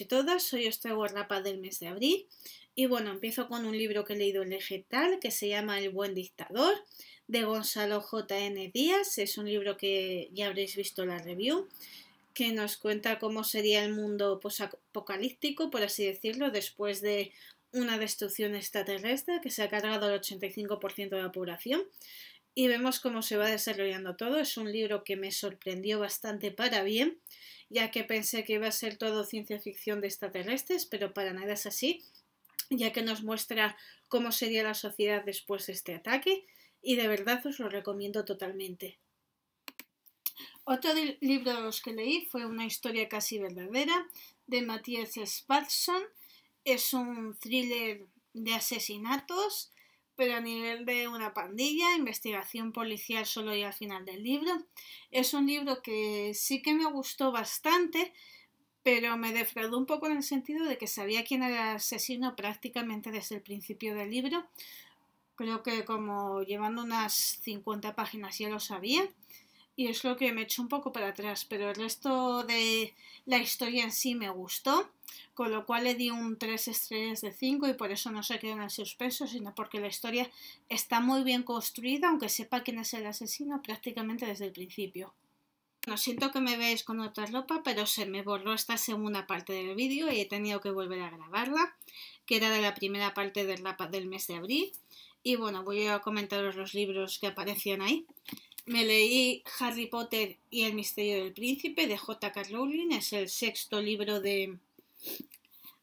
y todas, soy Oste guardapa del mes de abril y bueno, empiezo con un libro que he leído en Legetal que se llama El buen dictador de Gonzalo J.N. Díaz, es un libro que ya habréis visto la review, que nos cuenta cómo sería el mundo apocalíptico, por así decirlo, después de una destrucción extraterrestre que se ha cargado el 85% de la población y vemos cómo se va desarrollando todo. Es un libro que me sorprendió bastante para bien, ya que pensé que iba a ser todo ciencia ficción de extraterrestres, pero para nada es así, ya que nos muestra cómo sería la sociedad después de este ataque y de verdad os lo recomiendo totalmente. Otro libro de los que leí fue Una historia casi verdadera de Matthias Spatson Es un thriller de asesinatos pero a nivel de una pandilla, investigación policial solo y al final del libro. Es un libro que sí que me gustó bastante, pero me defraudó un poco en el sentido de que sabía quién era el asesino prácticamente desde el principio del libro. Creo que como llevando unas 50 páginas ya lo sabía y es lo que me echó un poco para atrás, pero el resto de la historia en sí me gustó, con lo cual le di un 3 estrellas de 5 y por eso no se quedó en el suspenso, sino porque la historia está muy bien construida, aunque sepa quién es el asesino prácticamente desde el principio. no siento que me veis con otra ropa, pero se me borró esta segunda parte del vídeo y he tenido que volver a grabarla, que era de la primera parte del mes de abril. Y bueno, voy a comentaros los libros que aparecían ahí. Me leí Harry Potter y el misterio del príncipe de J.K. Rowling, es el sexto libro de,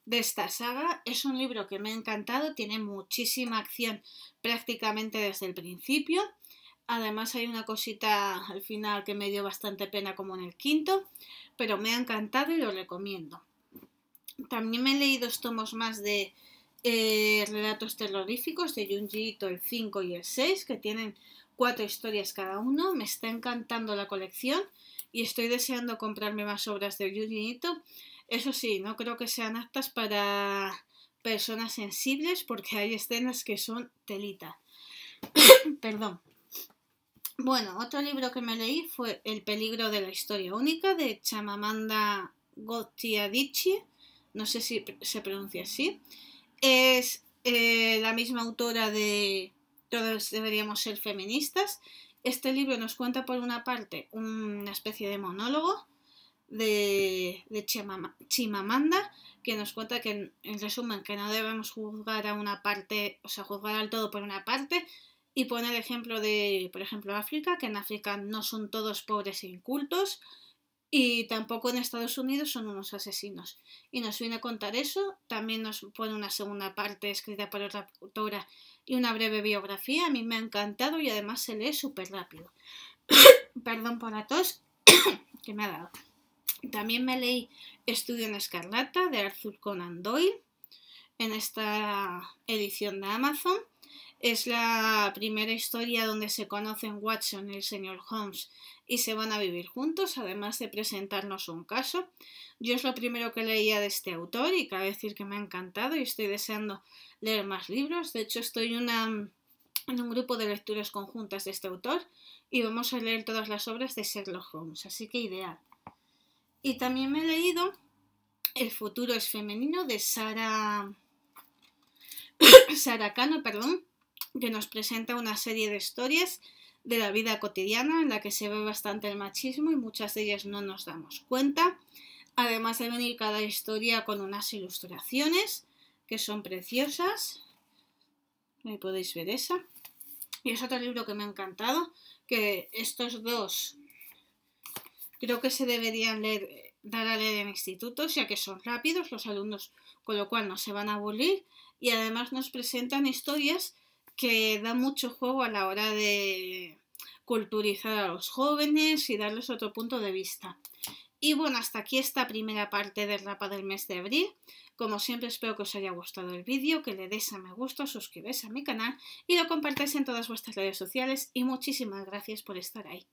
de esta saga. Es un libro que me ha encantado, tiene muchísima acción prácticamente desde el principio. Además hay una cosita al final que me dio bastante pena como en el quinto, pero me ha encantado y lo recomiendo. También me he leído dos tomos más de eh, relatos terroríficos de Junji el 5 y el 6, que tienen cuatro historias cada uno. Me está encantando la colección y estoy deseando comprarme más obras de Yuri Eso sí, no creo que sean aptas para personas sensibles porque hay escenas que son telita. Perdón. Bueno, otro libro que me leí fue El peligro de la historia única de Chamamanda Gotiadichie. No sé si se pronuncia así. Es eh, la misma autora de todos deberíamos ser feministas. Este libro nos cuenta por una parte una especie de monólogo de, Chimamanda, que nos cuenta que, en, en resumen, que no debemos juzgar a una parte, o sea, juzgar al todo por una parte, y pone el ejemplo de, por ejemplo, África, que en África no son todos pobres e incultos, y tampoco en Estados Unidos son unos asesinos. Y nos viene a contar eso, también nos pone una segunda parte escrita por otra autora y una breve biografía, a mí me ha encantado y además se lee súper rápido. Perdón por la tos que me ha dado. También me leí Estudio en Escarlata de Arthur Conan Doyle en esta edición de Amazon es la primera historia donde se conocen Watson y el señor Holmes y se van a vivir juntos, además de presentarnos un caso. Yo es lo primero que leía de este autor y cabe decir que me ha encantado y estoy deseando leer más libros. De hecho, estoy en un grupo de lecturas conjuntas de este autor y vamos a leer todas las obras de Sherlock Holmes, así que ideal. Y también me he leído El futuro es femenino de Sara... Sara Cano, perdón, que nos presenta una serie de historias de la vida cotidiana en la que se ve bastante el machismo y muchas de ellas no nos damos cuenta. Además de venir cada historia con unas ilustraciones que son preciosas. Ahí podéis ver esa. Y es otro libro que me ha encantado, que estos dos creo que se deberían leer, dar a leer en institutos, ya que son rápidos los alumnos, con lo cual no se van a aburrir. Y además nos presentan historias que da mucho juego a la hora de culturizar a los jóvenes y darles otro punto de vista. Y bueno, hasta aquí esta primera parte del Rapa del mes de abril. Como siempre espero que os haya gustado el vídeo, que le des a me gusta, suscribáis a mi canal y lo compartáis en todas vuestras redes sociales y muchísimas gracias por estar ahí.